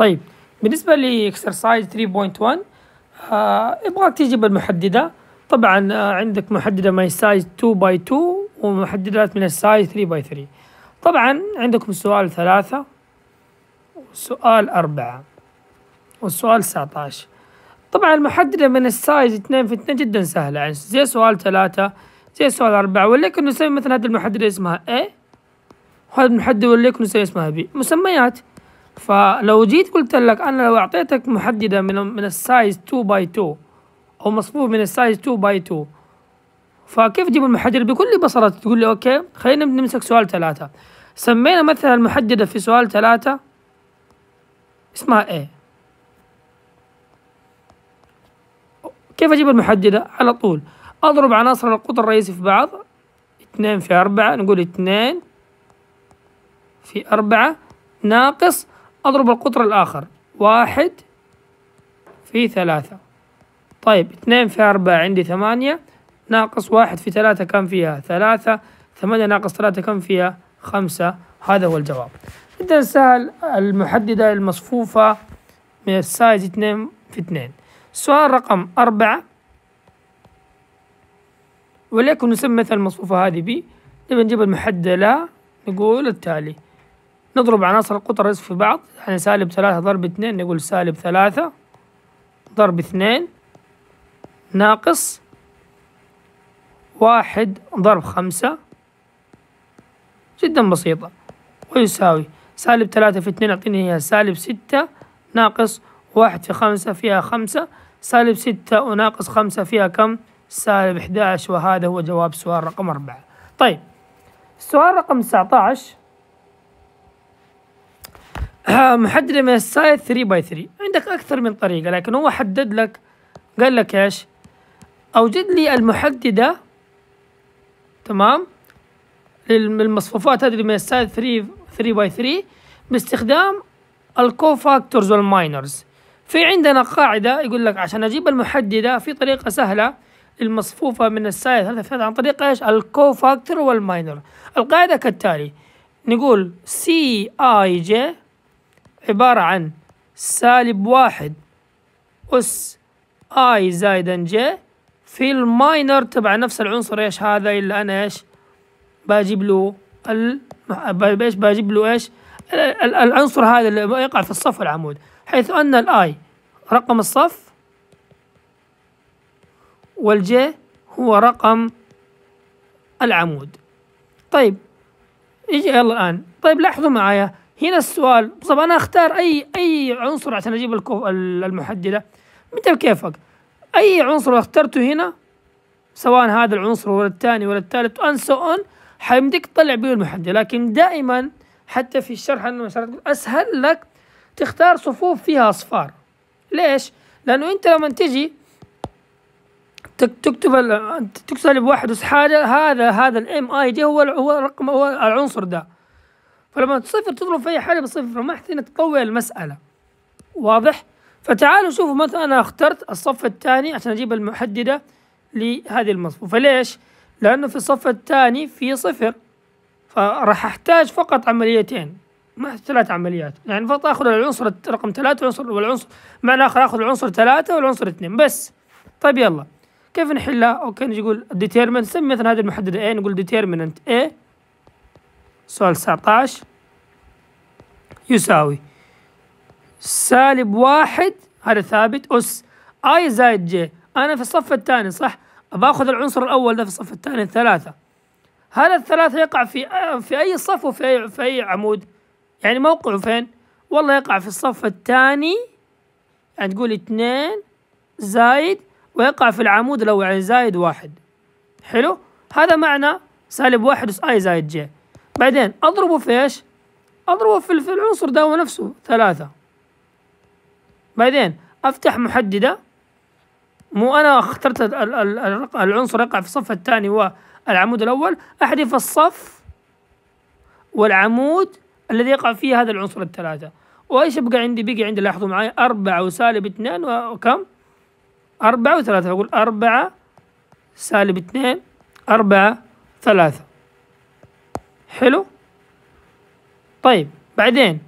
طيب بالنسبة لإكسرسايز 3.1 آه يبغاك تجيب المحددة طبعا آه، عندك محددة ماي سايز 2 باي 2 ومحددات من السايز 3 باي 3 طبعا عندكم سؤال ثلاثة وسؤال أربعة والسؤال 19 طبعا المحددة من السايز 2 في 2 جدا سهلة يعني زي سؤال ثلاثة زي سؤال أربعة ولكن نسمي مثلا هذه المحددة اسمها A وهذه المحددة ولكن نسمي اسمها B مسميات فلو جيت قلت لك انا لو اعطيتك محدده من من السايز 2 باي 2 او مصفوف من السايز 2 باي 2 فكيف تجيب المحدده بكل بساطه تقول لي اوكي خلينا نمسك سؤال ثلاثه سمينا مثلا المحدده في سؤال ثلاثه اسمها A كيف اجيب المحدده على طول اضرب عناصر القطر الرئيسي في بعض اثنين في أربعة نقول اثنين في أربعة ناقص أضرب القطر الآخر واحد في ثلاثة طيب اثنين في أربعة عندي ثمانية ناقص واحد في ثلاثة كم فيها ثلاثة ثمانية ناقص ثلاثة كم فيها خمسة هذا هو الجواب جدا سهل المحددة المصفوفة من السايز اثنين في اثنين سؤال رقم أربعة وليكن نسمي مثلا المصفوفة هذه ب نبي نجيب المحددة لها نقول التالي نضرب عناصر القطر في بعض يعني سالب ثلاثة ضرب اثنين نقول سالب ثلاثة ضرب اثنين ناقص واحد ضرب خمسة جدا بسيطة ويساوي سالب ثلاثة في اثنين يعطيني هي سالب ستة ناقص واحد في خمسة فيها خمسة سالب ستة وناقص خمسة فيها كم؟ سالب 11 وهذا هو جواب سؤال رقم أربعة طيب السؤال رقم 19 آه، محدده من السايد 3 باي 3 عندك اكثر من طريقه لكن هو حدد لك قال لك ايش اوجد لي المحدده تمام للمصفوفات هذه من السايد 3 3 باي 3 باستخدام الكوفاكتورز والماينرز في عندنا قاعدة يقول لك عشان أجيب المحددة في طريقة سهلة المصفوفة من السايد ثلاثة ثلاثة عن طريق إيش الكو فاكتور والماينر القاعدة كالتالي نقول سي اي جي عبارة عن سالب واحد أس آي زائد جي في الماينر تبع نفس العنصر إيش هذا اللي أنا إيش بجيب له ال... إيش بجيب له إيش العنصر هذا اللي يقع في الصف العمود حيث أن الآي رقم الصف والجي هو رقم العمود طيب يجي يلا الآن طيب لاحظوا معايا هنا السؤال طب انا اختار اي اي عنصر عشان اجيب المحدده متى كيفك اي عنصر اخترته هنا سواء هذا العنصر ولا الثاني ولا الثالث وان سو اون حيمديك تطلع بيه المحدده لكن دائما حتى في الشرح انه اسهل لك تختار صفوف فيها اصفار ليش؟ لانه انت لما تجي تكتب تكتب بواحد حاجه هذا هذا الام اي دي هو هو الرقم هو العنصر ده فلما تصفر تضرب في أي حاجة بصفر ما احتاج تطول المسألة واضح؟ فتعالوا شوفوا مثلا أنا اخترت الصف الثاني عشان أجيب المحددة لهذه المصفوفة ليش؟ لأنه في الصف الثاني في صفر فراح أحتاج فقط عمليتين ما ثلاث عمليات يعني فقط آخذ العنصر رقم ثلاثة والعنصر والعنصر معنى آخر آخذ العنصر ثلاثة والعنصر اثنين بس طيب يلا كيف نحلها؟ اوكي نجي نقول ديتيرمنت نسمي مثلا هذه المحددة ايه نقول ديتيرمنت ايه سؤال 19 يساوي سالب واحد هذا ثابت أس أي زائد جي أنا في الصف الثاني صح باخذ العنصر الأول ده في الصف الثاني ثلاثة هذا الثلاثة يقع في في أي صف وفي أي في أي عمود يعني موقعه فين؟ والله يقع في الصف الثاني يعني تقول اثنين زايد ويقع في العمود الأول يعني زايد واحد حلو؟ هذا معنى سالب واحد أس أي زايد جي بعدين أضربه في إيش أضربه في العنصر ده هو نفسه ثلاثة بعدين أفتح محددة مو أنا اخترت العنصر يقع في الصف الثاني والعمود الأول أحذف الصف والعمود الذي يقع فيه هذا العنصر الثلاثة وإيش يبقى عندي بقى عندي لاحظوا معي أربعة وسالب اثنين وكم أربعة وثلاثة أقول أربعة سالب اثنين أربعة ثلاثة حلو طيب بعدين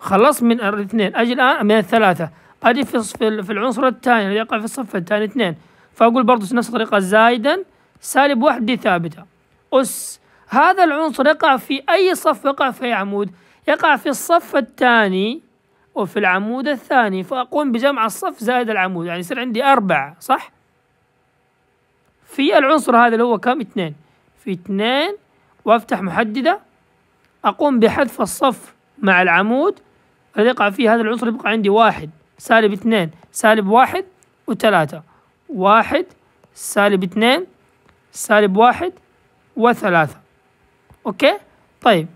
خلصت من الاثنين اجي الان من الثلاثه اجي في في العنصر الثاني اللي يقع في الصف الثاني اثنين فاقول برضو نفس الطريقه زائدا سالب واحد دي ثابته اس هذا العنصر يقع في اي صف يقع في اي عمود يقع في الصف الثاني وفي العمود الثاني فاقوم بجمع الصف زائد العمود يعني يصير عندي اربع صح في العنصر هذا اللي هو كم اثنين في اثنين وأفتح محددة أقوم بحذف الصف مع العمود الذي يقع فيه هذا العنصر يبقى عندي واحد سالب اثنين سالب واحد وثلاثة واحد سالب اثنين سالب واحد وثلاثة أوكي طيب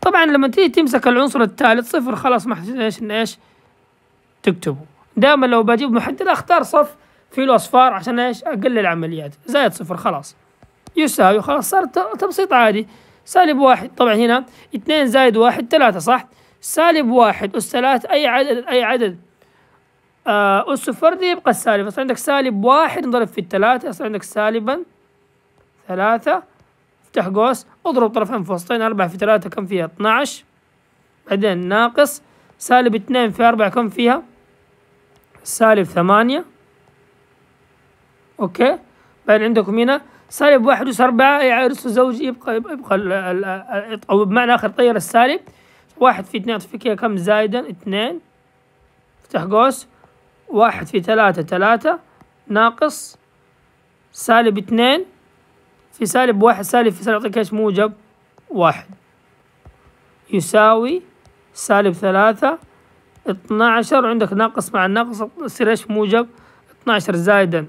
طبعا لما تيجي تمسك العنصر الثالث صفر خلاص ما ايش ايش تكتبه دائما لو بجيب محدد اختار صف فيه الاصفار اصفار عشان ايش اقلل عمليات زائد صفر خلاص يساوي خلاص صار تبسيط عادي سالب واحد طبعا هنا اثنين زائد واحد ثلاثة صح سالب واحد أس ثلاثة أي عدد أي عدد آه، أس فردي يبقى السالب يصير عندك سالب واحد نضرب في الثلاثة يصير عندك سالبا ثلاثة افتح قوس اضرب طرفين في وسطين أربعة في ثلاثة كم فيها اثناعش بعدين ناقص سالب اثنين في أربعة كم فيها سالب ثمانية أوكي بعدين عندكم هنا سالب واحد أس أربعة يعرس إيه، عرس يبقى يبقى, يبقى ال ال أو بمعنى آخر طير السالب واحد في اثنين في كم زايدا اثنين افتح قوس واحد في ثلاثة ثلاثة ناقص سالب اثنين في سالب واحد سالب في سالب يعطيك ايش موجب واحد يساوي سالب ثلاثة اثنا عشر عندك ناقص مع الناقص يصير ايش موجب اثنا عشر زائدا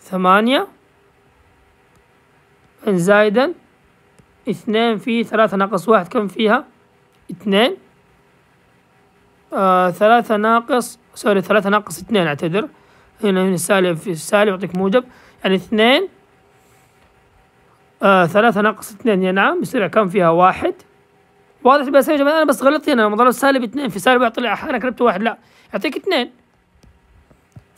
ثمانية زائدا اثنان في ثلاثة ناقص واحد كم فيها اثنان آه ثلاثة ناقص سوري ثلاثة ناقص اثنان اعتذر هنا هنا السالب في السالب يعطيك موجب يعني اثنان آه ثلاثة ناقص اثنان يا نعم يصير كم فيها واحد واضح بس يا جماعة أنا بس غلطت هنا لما ضربت سالب اثنين في سالب يعطي لي انا كتبت واحد لا يعطيك اثنين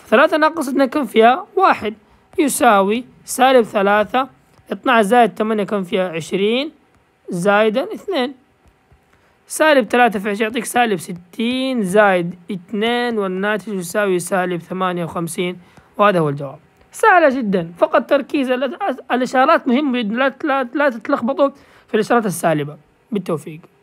ثلاثة ناقص اثنان كم فيها واحد يساوي سالب ثلاثة 12 زائد 8 كم فيها 20 زائدا 2 سالب 3 في 20 يعطيك سالب 60 زائد 2 والناتج يساوي سالب 58 وهذا هو الجواب سهلة جدا فقط تركيز الإشارات مهمة لا لا تتلخبطوا في الإشارات السالبة بالتوفيق